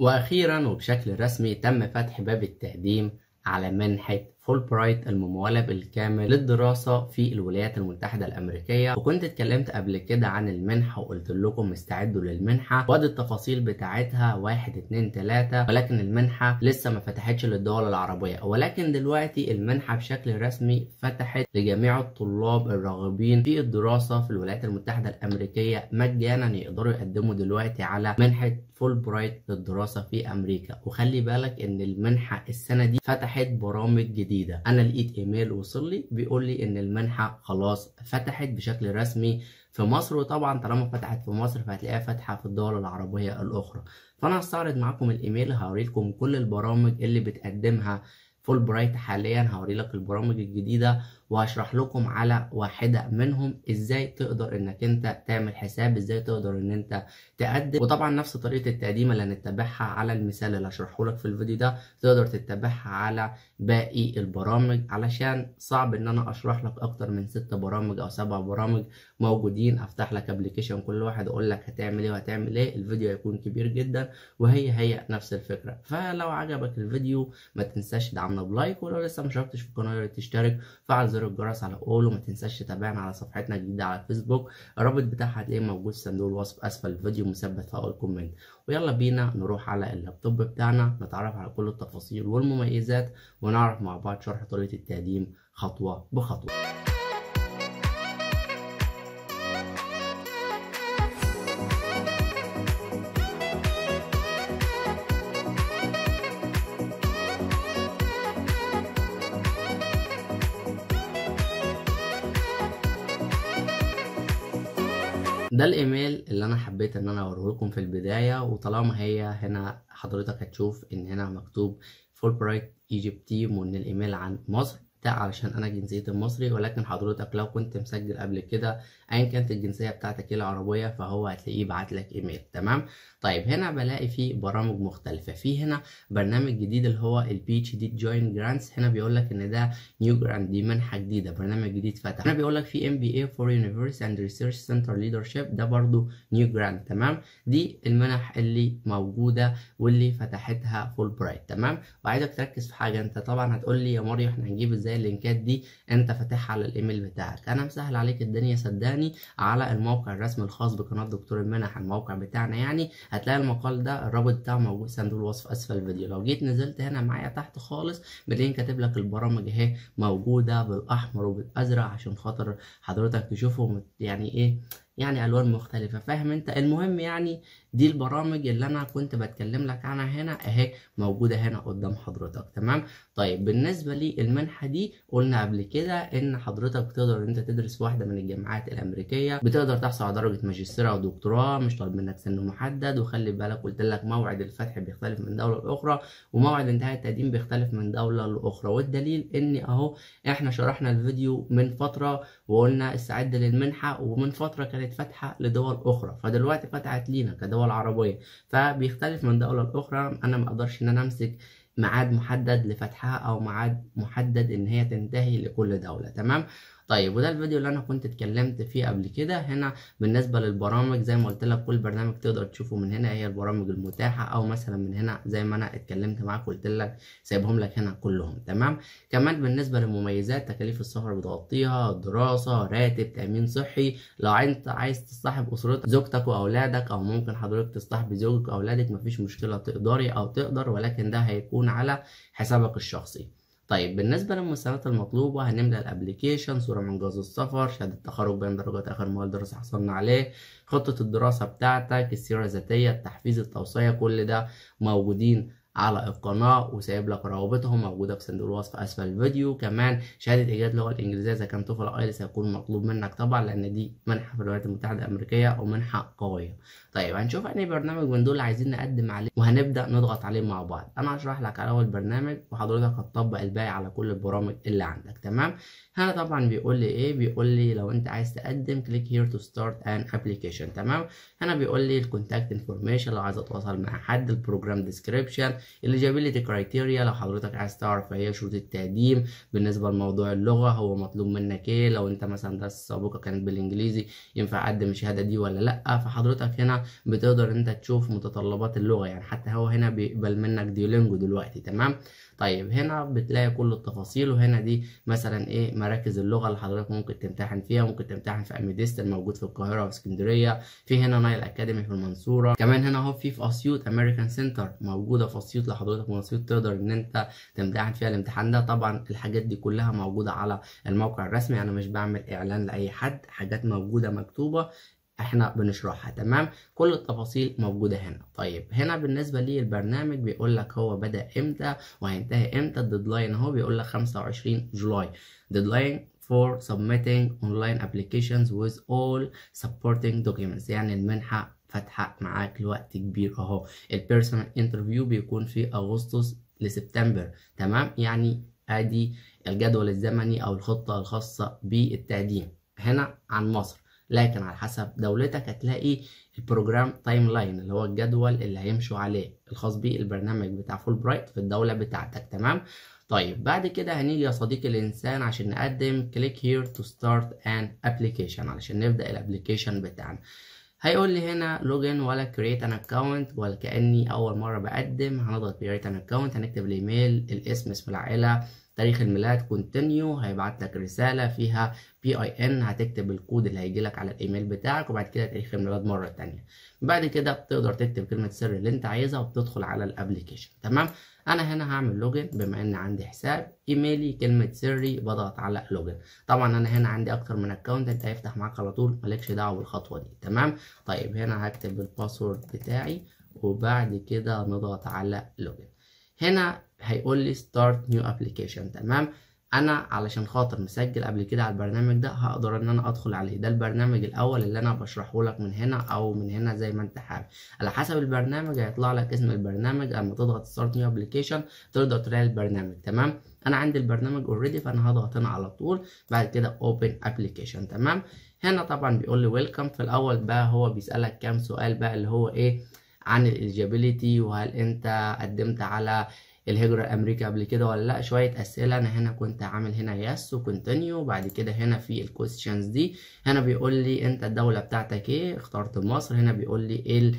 وأخيرا وبشكل رسمي تم فتح باب التقديم على منحة فول برايت الممولة بالكامل للدراسة في الولايات المتحدة الأمريكية وكنت اتكلمت قبل كده عن المنحة وقلت لكم استعدوا للمنحة وادي التفاصيل بتاعتها واحد اتنين تلاتة ولكن المنحة لسه ما فتحتش للدول العربية ولكن دلوقتي المنحة بشكل رسمي فتحت لجميع الطلاب الراغبين في الدراسة في الولايات المتحدة الأمريكية مجانا يقدروا يقدموا دلوقتي على منحة فول برايت للدراسة في أمريكا وخلي بالك إن المنحة السنة دي فتحت برامج جديدة جديده انا لقيت ايميل وصل لي بيقول لي ان المنحه خلاص فتحت بشكل رسمي في مصر وطبعا طالما فتحت في مصر فهتلاقيها فاتحه في الدول العربيه الاخرى فانا هستعرض معاكم الايميل هوري لكم كل البرامج اللي بتقدمها فول برايت حاليا هوري لك البرامج الجديده وهشرح لكم على واحدة منهم ازاي تقدر انك انت تعمل حساب ازاي تقدر ان انت تقدم وطبعا نفس طريقة التقديم اللي هنتبعها على المثال اللي هشرحه لك في الفيديو ده تقدر تتبعها على باقي البرامج علشان صعب ان انا اشرح لك اكتر من ست برامج او سبع برامج موجودين افتح لك ابلكيشن كل واحد اقول لك هتعمل ايه وهتعمل ايه الفيديو هيكون كبير جدا وهي هي نفس الفكرة فلو عجبك الفيديو ما تنساش تدعمنا بلايك ولو لسه مشاركتش في القناة تشترك فعل زر زر الجرس على اول وما تنساش تتابعنا على صفحتنا الجديده على الفيسبوك الرابط بتاعها هتلاقيه موجود في صندوق الوصف اسفل الفيديو مثبت في اول كومنت ويلا بينا نروح على اللابتوب بتاعنا نتعرف على كل التفاصيل والمميزات ونعرف مع بعض شرح طريقه التقديم خطوه بخطوه ده الايميل اللي انا حبيت ان انا اوريه لكم في البدايه وطالما هي هنا حضرتك هتشوف ان هنا مكتوب فول برايت ايجيبتي وان الايميل عن مصر بتاع علشان انا جنسيتي مصري ولكن حضرتك لو كنت مسجل قبل كده ايا كانت الجنسيه بتاعتك إيه العربيه فهو هتلاقيه بعت لك ايميل تمام طيب هنا بلاقي في برامج مختلفه في هنا برنامج جديد اللي هو البي اتش دي جوين جرانتس هنا بيقول لك ان ده نيو جرانت دي منحه جديده برنامج جديد فتح هنا بيقول لك في ام بي اي فور يونيفرسيتي اند ريسيرش سنتر ليدرشيب ده برضو نيو جرانت تمام دي المنح اللي موجوده واللي فتحتها فول برايت تمام وعايزك تركز في حاجه انت طبعا هتقول لي يا ماريو احنا هنجيب ازاي ازاي اللينكات دي انت فاتحها على الايميل بتاعك انا مسهل عليك الدنيا صدقني على الموقع الرسمي الخاص بقناه دكتور المنح الموقع بتاعنا يعني هتلاقي المقال ده الرابط بتاعه موجود صندوق الوصف اسفل الفيديو لو جيت نزلت هنا معايا تحت خالص بلاقي كاتب لك البرامج اهي موجوده بالاحمر وبالازرق عشان خاطر حضرتك تشوفهم يعني ايه يعني الوان مختلفه فاهم انت المهم يعني دي البرامج اللي انا كنت بتكلم لك عنها هنا اهي موجوده هنا قدام حضرتك تمام طيب بالنسبة للمنحة دي قلنا قبل كده ان حضرتك تقدر انت تدرس واحدة من الجامعات الامريكية بتقدر تحصل على درجة ماجستير او دكتوراه مش طالب منك سن محدد وخلي بالك قلت لك موعد الفتح بيختلف من دولة لاخرى وموعد انتهاء التقديم بيختلف من دولة لاخرى والدليل ان اهو احنا شرحنا الفيديو من فترة وقلنا استعد للمنحة ومن فترة كانت فاتحة لدول اخرى فدلوقتي فتحت لينا كدول عربية فبيختلف من دولة لاخرى انا ما اقدرش ان انا امسك ميعاد محدد لفتحها او ميعاد محدد ان هي تنتهي لكل دوله تمام طيب وده الفيديو اللي انا كنت اتكلمت فيه قبل كده هنا بالنسبه للبرامج زي ما قلت لك كل برنامج تقدر تشوفه من هنا هي البرامج المتاحه او مثلا من هنا زي ما انا اتكلمت معاك قلت لك سايبهم لك هنا كلهم تمام كمان بالنسبه للمميزات تكاليف السفر بتغطيها دراسه راتب تامين صحي لو انت عايز تصطحب اسرتك زوجتك واولادك او ممكن حضرتك تصاحب زوجك واولادك مفيش مشكله تقدري او تقدر ولكن ده هيكون على حسابك الشخصي طيب بالنسبة للمستندات المطلوبة هنملى الابليكيشن صورة من جواز السفر شهادة التخرج بين درجات آخر مواد دراسة حصلنا عليه خطة الدراسة بتاعتك السيرة الذاتية التحفيز التوصية كل ده موجودين على القناة وسايب لك روابطهم موجودة في صندوق الوصف أسفل الفيديو كمان شهادة إيجاد اللغة الإنجليزية إذا كان توفل ايلس هيكون مطلوب منك طبعا لأن دي منحة في الولايات المتحدة الأمريكية أو منحة قوية طيب هنشوف انهي يعني برنامج من دول عايزين نقدم عليه وهنبدا نضغط عليه مع بعض انا هشرح لك على اول برنامج وحضرتك هتطبق الباقي على كل البرامج اللي عندك تمام هنا طبعا بيقول لي ايه بيقول لي لو انت عايز تقدم كليك هير تو ستارت ان ابلكيشن تمام هنا بيقول لي الكونتاكت انفورميشن لو عايز اتواصل مع حد البروجرام ديسكريبشن اليجابيلتي كرايتيريا لو حضرتك عايز تعرف هي إيه شروط التقديم بالنسبه لموضوع اللغه هو مطلوب منك ايه لو انت مثلا دراسه سابقه كانت بالانجليزي ينفع اقدم الشهاده دي ولا لا فحضرتك هنا بتقدر انت تشوف متطلبات اللغه يعني حتى هو هنا بيقبل منك ديولينجو دلوقتي تمام طيب هنا بتلاقي كل التفاصيل وهنا دي مثلا ايه مراكز اللغه اللي حضرتك ممكن تمتحن فيها ممكن تمتحن في اميديست الموجود في القاهره وفي اسكندريه في هنا نايل اكاديمي في المنصوره كمان هنا اهو في في اسيوط امريكان سنتر موجوده في اسيوط لحضرتك من اسيوط تقدر ان انت تمتحن فيها الامتحان ده طبعا الحاجات دي كلها موجوده على الموقع الرسمي انا مش بعمل اعلان لاي حد حاجات موجوده مكتوبه احنا بنشرحها تمام كل التفاصيل موجودة هنا طيب هنا بالنسبة للبرنامج بيقول لك هو بدأ امتى وهينتهي امتى الديدلاين اهو بيقول لك 25 جولاي ديدلاين for submitting online applications with all supporting documents يعني المنحة فاتحة معاك لوقت كبير اهو البيرسونال انترفيو بيكون في اغسطس لسبتمبر تمام يعني ادي الجدول الزمني او الخطة الخاصة بالتقديم هنا عن مصر لكن على حسب دولتك هتلاقي البروجرام تايم لاين اللي هو الجدول اللي هيمشوا عليه الخاص بالبرنامج بتاع فول برايت في الدولة بتاعتك تمام طيب بعد كده هنيجي يا صديقي الإنسان عشان نقدم كليك هير تو ستارت ان ابلكيشن علشان نبدأ الابلكيشن بتاعنا هيقول لي هنا لوجن ولا كريت ان اكونت ولا كأني أول مرة بقدم هنضغط كريت ان اكونت هنكتب الإيميل الاسم اسم العائلة تاريخ الميلاد كونتينيو هيبعت لك رسالة فيها بي اي ان هتكتب الكود اللي هيجي لك على الايميل بتاعك وبعد كده تاريخ الميلاد مرة تانية بعد كده بتقدر تكتب كلمة سر اللي انت عايزها وبتدخل على الابلكيشن تمام انا هنا هعمل لوجن بما ان عندي حساب ايميلي كلمه سري بضغط على لوجن طبعا انا هنا عندي اكتر من اكونت انت هيفتح معاك على طول مالكش دعوه بالخطوه دي تمام طيب هنا هكتب الباسورد بتاعي وبعد كده نضغط على لوجن هنا هيقول لي ستارت نيو ابلكيشن تمام انا علشان خاطر مسجل قبل كده على البرنامج ده هقدر ان انا ادخل عليه ده البرنامج الاول اللي انا بشرحه لك من هنا او من هنا زي ما انت حابب على حسب البرنامج هيطلع لك اسم البرنامج اما تضغط ستارت نيو ابلكيشن تقدر تلاقي البرنامج تمام انا عندي البرنامج اوريدي فانا هضغط هنا على طول بعد كده اوبن ابلكيشن تمام هنا طبعا بيقول لي ويلكم في الاول بقى هو بيسالك كام سؤال بقى اللي هو ايه عن الاليجابيليتي وهل انت قدمت على الهجرة الأمريكي قبل كده ولا لأ شوية أسئلة أنا هنا كنت عامل هنا يس وكونتينيو وبعد كده هنا في الكويستشنز دي هنا بيقول لي أنت الدولة بتاعتك إيه اخترت مصر هنا بيقول لي إيه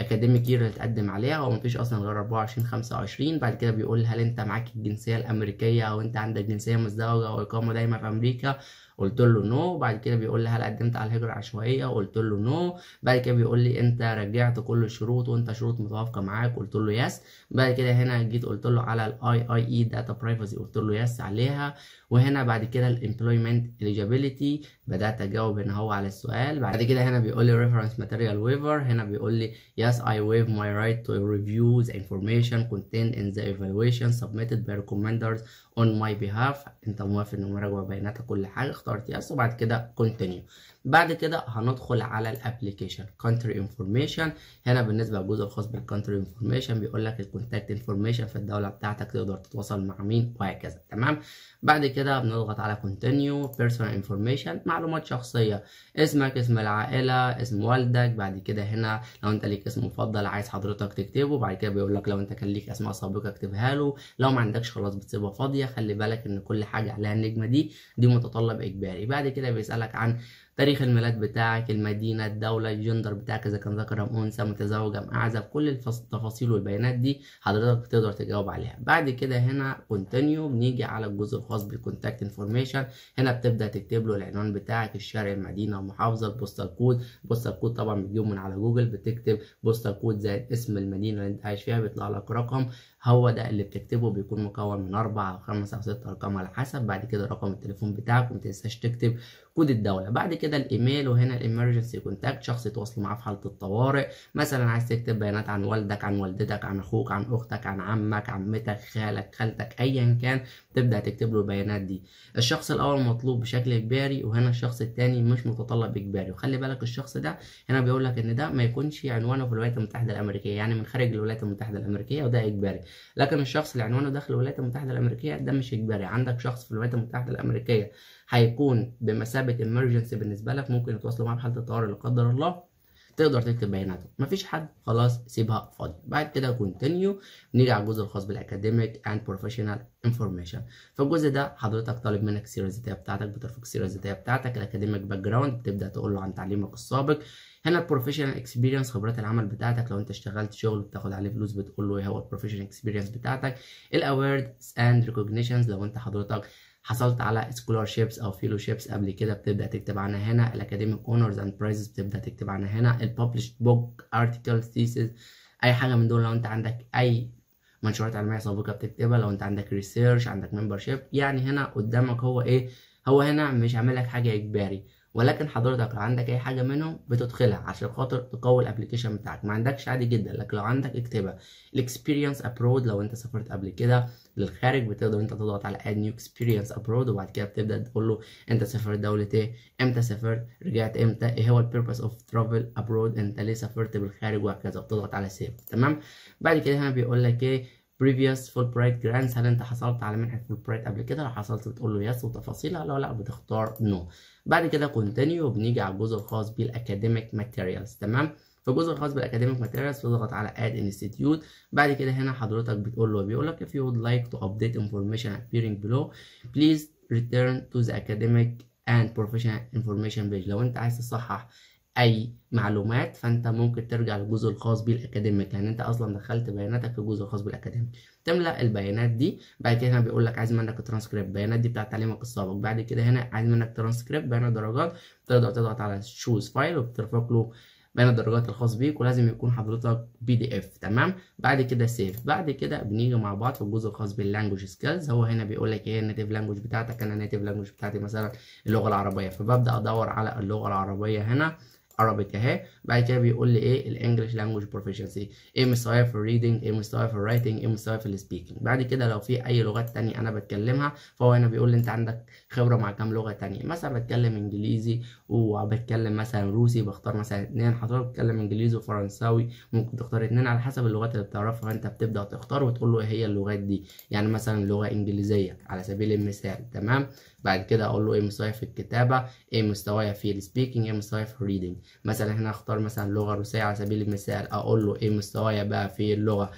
الأكاديميك يير اللي تقدم عليها هو مفيش اصلا غير 24 25 بعد كده بيقول هل انت معاك الجنسيه الامريكيه او انت عندك جنسيه مزدوجه او اقامه دايمه في امريكا قلت له نو بعد كده بيقول لي هل قدمت على الهجرة العشوائية قلت له نو بعد كده بيقول لي انت رجعت كل الشروط وانت شروط متوافقة معاك قلت له يس بعد كده هنا جيت قلت له على الاي اي اي داتا برايفسي قلت له يس عليها وهنا بعد كده الامبلويمنت اليجابيليتي بدات اجاوب هنا هو على السؤال بعد كده هنا بيقول لي ريفرنس ماتيريال ويفر هنا بيقول لي يس اي ويف ماي رايت تو ريفيو ذا انفورميشن contained in the evaluation submitted by ريكومندرز on my behalf انت موافق ان مراجعه بياناتك كل حاجه اخترت يس وبعد كده continue بعد كده هندخل على الابلكيشن كونتري انفورميشن هنا بالنسبه للجزء الخاص بالكونتري انفورميشن بيقول لك الكونتاكت انفورميشن في الدوله بتاعتك تقدر تتواصل مع مين وهكذا تمام بعد كده بنضغط على كونتينيو بيرسونال انفورميشن معلومات شخصيه اسمك اسم العائله اسم والدك بعد كده هنا لو انت ليك اسم مفضل عايز حضرتك تكتبه بعد كده بيقول لك لو انت كان ليك اسماء سابقه اكتبها له لو ما عندكش خلاص بتسيبها فاضيه خلي بالك ان كل حاجه عليها النجمه دي دي متطلب اجباري بعد كده بيسالك عن تاريخ الميلاد بتاعك المدينة الدولة الجندر بتاعك إذا كان ذكر أم أنثى متزوج أم أعزب كل التفاصيل والبيانات دي حضرتك تقدر تجاوب عليها بعد كده هنا كونتينيو بنيجي على الجزء الخاص بالكونتاكت انفورميشن هنا بتبدأ تكتب له العنوان بتاعك الشارع المدينة المحافظة البوستال كود البوستال كود طبعا بتجيبه من على جوجل بتكتب بوستال كود زائد اسم المدينة اللي أنت عايش فيها بيطلع لك رقم هو ده اللي بتكتبه بيكون مكون من أربع أو خمس أو ست أرقام على حسب بعد كده رقم التليفون بتاعك وما تنساش تكتب كود الدولة بعد كده الإيميل وهنا الإمرجنسي كونتاكت شخص يتواصل معاه في حالة الطوارئ مثلا عايز تكتب بيانات عن والدك عن والدتك عن أخوك عن أختك عن عمك عمتك خالك خالتك أيا كان تبدأ تكتب له البيانات دي الشخص الأول مطلوب بشكل إجباري وهنا الشخص الثاني مش متطلب إجباري وخلي بالك الشخص ده هنا بيقول لك إن ده ما يكونش عنوانه في الولايات المتحدة الأمريكية يعني من خارج الولايات المتحدة الأمريكية وده إجباري لكن الشخص اللي عنوانه داخل الولايات المتحده الامريكيه ده مش اجباري عندك شخص في الولايات المتحده الامريكيه هيكون بمثابه امرجنسي بالنسبه لك ممكن يتواصلوا معاه في حاله الطوارئ لا قدر الله تقدر تكتب بياناته مفيش حد خلاص سيبها فاضي بعد كده كونتينيو نيجي على الجزء الخاص بالاكاديميك اند بروفيشنال انفورميشن فالجزء ده حضرتك طالب منك السيره الذاتيه بتاعتك بترفق السيره الذاتيه بتاعتك الاكاديميك باك جراوند بتبدا تقول له عن تعليمك السابق هنا البروفيشنال اكسبيرينس خبرات العمل بتاعتك لو انت اشتغلت شغل بتاخد عليه فلوس بتقول له ايه هو البروفيشنال اكسبيرينس بتاعتك الاوردز اند ريكوجنيشنز لو انت حضرتك حصلت على سكولارشيبس او فيلوشيبس قبل كده بتبدا تكتب عنها هنا الاكاديميك اونرز اند برايزز بتبدا تكتب عنها هنا الببلش بوك ارتكل ثيسز اي حاجه من دول لو انت عندك اي منشورات علميه سابقه بتكتبها لو انت عندك ريسيرش عندك ممبرشيب يعني هنا قدامك هو ايه هو هنا مش عامل لك حاجه اجباري ولكن حضرتك لو عندك اي حاجه منهم بتدخلها عشان خاطر تقوي الابلكيشن بتاعك ما عندكش عادي جدا لكن لو عندك اكتبها الاكسبيرينس ابرود لو انت سافرت قبل كده للخارج بتقدر انت تضغط على اد نيو اكسبيرينس ابرود وبعد كده بتبدا تقول له انت سافرت دوله ايه امتى سافرت رجعت امتى ايه هو البيربز اوف ترافل ابرود انت ليه سافرت بالخارج وهكذا بتضغط على سيف تمام بعد كده هنا بيقول لك ايه previous Fulbright grants هل انت حصلت على منحة Fulbright قبل كده لو حصلت بتقول له يس وتفاصيلها لو لا بتختار نو no. بعد كده continue وبنيجي على الجزء الخاص بالاكاديميك ماتيريالز تمام في الجزء الخاص بالاكاديميك ماتيريالز تضغط على اد انستيتيوت بعد كده هنا حضرتك بتقول له بيقول لك if you would like to update information appearing below please return to the academic and professional information page لو انت عايز تصحح اي معلومات فانت ممكن ترجع للجزء الخاص بالاكاديميك يعني انت اصلا دخلت بياناتك في الجزء الخاص بالاكاديميك تملا البيانات دي بعد كده هنا بيقول لك عايز منك ترانسكريبت البيانات دي بتاع تعليمك السابق بعد كده هنا عايز منك ترانسكريبت بيانات درجات تقدر تضغط على شوز فايل وبترفق له بيان الدرجات الخاص بيك ولازم يكون حضرتك بي دي اف تمام بعد كده سيف بعد كده بنيجي مع بعض في الجزء الخاص باللانجوج سكيلز هو هنا بيقول لك ايه النيتيف لانجوج بتاعتك انا النيتيف لانجوج بتاعتي مثلا اللغه العربيه فببدا ادور على اللغه العربيه هنا عربيك اهي بعد كده بيقول لي ايه الانجلش لانجوج بروفيشنسي ايه مستواي في الريدنج ايه مستواي في الرايتنج ايه مستواي في السبيكنج بعد كده لو في اي لغات تانية انا بتكلمها فهو هنا بيقول لي انت عندك خبره مع كام لغه تانية مثلا بتكلم انجليزي وبتكلم مثلا روسي بختار مثلا اتنين حضرتك بتتكلم انجليزي وفرنساوي ممكن تختار اتنين على حسب اللغات اللي بتعرفها انت بتبدا تختار وتقول له ايه هي اللغات دي يعني مثلا لغه انجليزيه على سبيل المثال تمام بعد كده اقول له ايه مستواي في الكتابه ايه مستواي في السبيكنج ايه مستواي في الريدنج مثلا هنا اختار مثلا لغه روسيه على سبيل المثال اقول له ايه مستوايا بقى في اللغه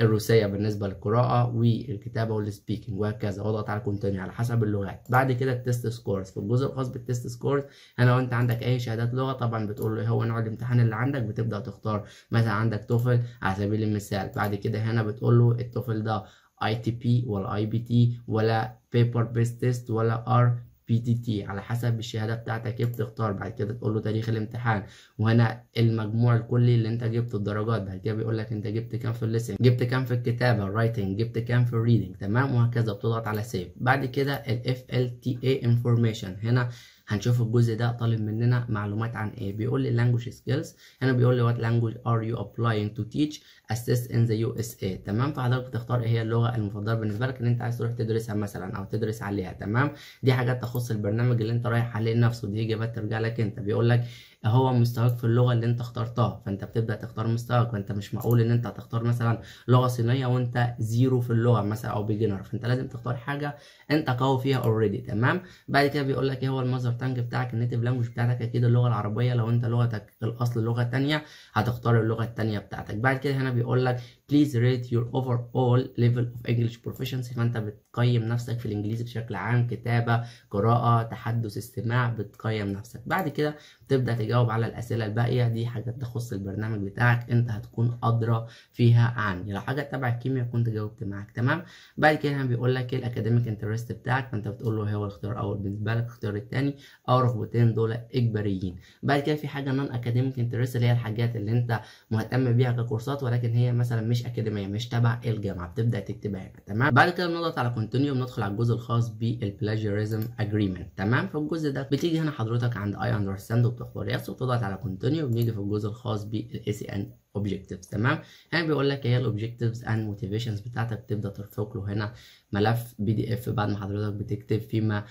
الروسيه بالنسبه للقراءه والكتابه والسبيكنج وهكذا واضغط على كونتينيو على حسب اللغات بعد كده التست سكورز في الجزء الخاص بالتست سكورز انا انت عندك اي شهادات لغه طبعا بتقول له ايه هو نوع الامتحان اللي عندك بتبدا تختار مثلا عندك توفل على سبيل المثال بعد كده هنا بتقول له التوفل ده اي تي بي ولا اي بي تي ولا بيبر بيست تيست ولا ار بي تي تي على حسب الشهاده بتاعتك ايه بتختار بعد كده تقول له تاريخ الامتحان وهنا المجموع الكلي اللي انت جبت الدرجات بعد كده بيقول لك انت جبت كام في الليسن جبت كام في الكتابه الرايتنج جبت كام في الريدنج تمام وهكذا بتضغط على سيف بعد كده ال ال تي اي انفورميشن هنا هنشوف الجزء ده طالب مننا معلومات عن ايه بيقول لي language skills هنا بيقول لي what language are you applying to teach assist in the USA تمام فحضرتك بتختار ايه هي اللغه المفضله بالنسبه لك ان انت عايز تروح تدرسها مثلا او تدرس عليها تمام دي حاجات تخص البرنامج اللي انت رايح عليه نفسه دي اجابات ترجع لك انت بيقول لك هو مستواك في اللغه اللي انت اخترتها فانت بتبدا تختار مستواك فانت مش معقول ان انت هتختار مثلا لغه صينيه وانت زيرو في اللغه مثلا او بيجنر فانت لازم تختار حاجه انت قوي فيها اوريدي تمام بعد كده بيقول لك ايه هو المذر تانج بتاعك النيتف لانجوج بتاعتك اكيد اللغه العربيه لو انت لغتك الاصل لغه ثانيه هتختار اللغه الثانيه بتاعتك بعد كده هنا بيقول لك بليز ريت يور overall level of English proficiency فانت بتقيم نفسك في الانجليزي بشكل عام كتابه قراءه تحدث استماع بتقيم نفسك بعد كده بتبدا هيجاوب على الاسئله الباقيه دي حاجات تخص البرنامج بتاعك انت هتكون ادرى فيها عني لو حاجه تبع الكيمياء كنت جاوبت معاك تمام بعد كده بيقول لك ايه الاكاديميك انترست بتاعك فانت بتقول له هو الاختيار الاول بالنسبه لك الاختيار الثاني او رغبتين دول اجباريين بعد كده في حاجه نون اكاديميك انترست اللي هي الحاجات اللي انت مهتم بيها ككورسات ولكن هي مثلا مش اكاديميه مش تبع الجامعه بتبدا تكتبها هنا تمام بعد كده بنضغط على كونتينيو بندخل على الجزء الخاص بالبلاجيريزم اجريمنت تمام فالجزء ده بتيجي هنا حضرتك عند اي اندرستاند وبتختار نفسه وتضغط على كونتينيو بنيجي في الجزء الخاص بالاي سي ان اوبجكتيفز تمام هنا يعني بيقول لك هي الاوبجكتيفز اند موتيفيشنز بتاعتك تبدا ترفق له هنا ملف بي دي اف بعد ما حضرتك بتكتب فيما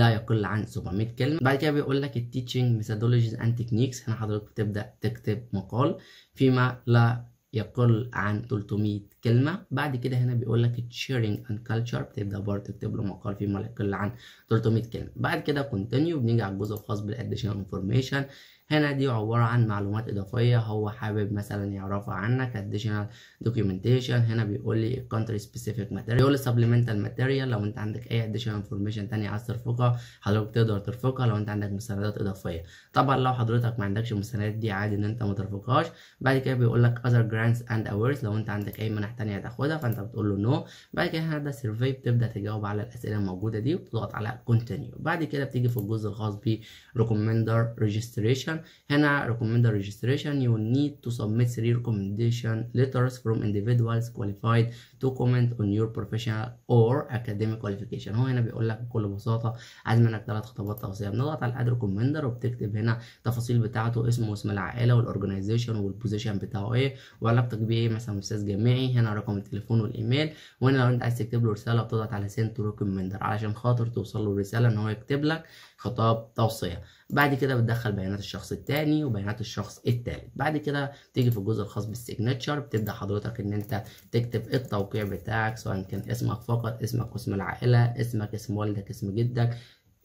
لا يقل عن 700 كلمه بعد كده بيقول لك التيتشنج ميثودولوجيز اند تكنيكس هنا حضرتك بتبدا تكتب مقال فيما لا يقل عن 300 كلمه بعد كده هنا بيقول لك تشيرنج اند كلتشر بتبدا برضه تكتب له مقال فيما لا يقل عن 300 كلمه بعد كده كونتينيو بنيجي على الجزء الخاص بالاديشنال انفورميشن هنا دي عبارة عن معلومات إضافية هو حابب مثلا يعرفها عنك additional documentation هنا بيقول لي country specific material بيقول لي supplemental material لو أنت عندك أي additional information تانية عايز ترفقها حضرتك تقدر ترفقها لو أنت عندك مستندات إضافية طبعا لو حضرتك ما عندكش مستندات دي عادي إن أنت ما ترفقهاش بعد كده بيقول لك other grants and awards لو أنت عندك أي منح تانية هتاخدها فأنت بتقول له نو no. بعد كده هنا ده survey بتبدأ تجاوب على الأسئلة الموجودة دي وبتضغط على continue بعد كده بتيجي في الجزء الخاص بـ recommender registration ريجستريشن هنا recommended ريجستريشن يو نيد تو سبميت ثري ريكومنديشن ليترز فروم انديفيدوالز كواليفايد تو كومنت اون يور بروفيشنال اور اكاديميك كواليفيكيشن هو هنا بيقول لك بكل بساطة عايز منك ثلاث خطوات توصية بنضغط على الاد ريكومندر وبتكتب هنا تفاصيل بتاعته اسمه واسم العائلة والاورجنايزيشن والبوزيشن بتاعه ايه وعلاقتك بيه إيه مثلا استاذ جامعي هنا رقم التليفون والايميل وهنا لو انت عايز تكتب له رسالة بتضغط على سنت تو ريكومندر علشان خاطر توصل له الرسالة ان هو يكتب لك خطاب توصية بعد كده بتدخل بيانات الشخص الشخص الثاني وبيانات الشخص الثالث بعد كده تيجي في الجزء الخاص بالسيجنتشر بتبدا حضرتك ان انت تكتب التوقيع بتاعك سواء كان اسمك فقط اسمك واسم العائله اسمك اسم والدك اسم جدك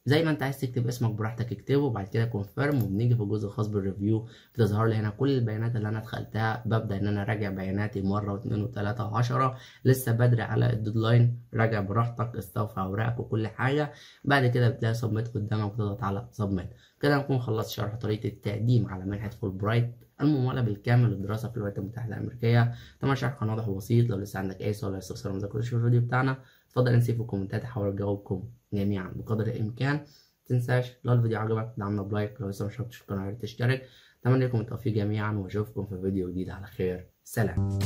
زي ما انت عايز تكتب اسمك براحتك اكتبه وبعد كده كونفيرم وبنيجي في الجزء الخاص بالريفيو بتظهر لي هنا كل البيانات اللي انا دخلتها ببدا ان انا راجع بياناتي مره واثنين وثلاثه وعشره لسه بدري على الديدلاين راجع براحتك استوفى اوراقك وكل حاجه بعد كده بتلاقي سبميت قدامك وتضغط على سبميت كده نكون خلصت شرح طريقه التقديم على منحه فول برايت الممولة بالكامل للدراسة في الولايات المتحدة الأمريكية طبعا شرح كان واضح وبسيط لو لسه عندك أي سؤال او استفسار ما ذكرتوش في الفيديو بتاعنا اتفضل انسي في الكومنتات أحاول أجاوبكم جميعا بقدر الإمكان متنساش لو الفيديو عجبك تدعمنا بلايك لو لسه مشتركتش في القناة تشترك أتمنى لكم التوفيق جميعا وأشوفكم في فيديو جديد على خير سلام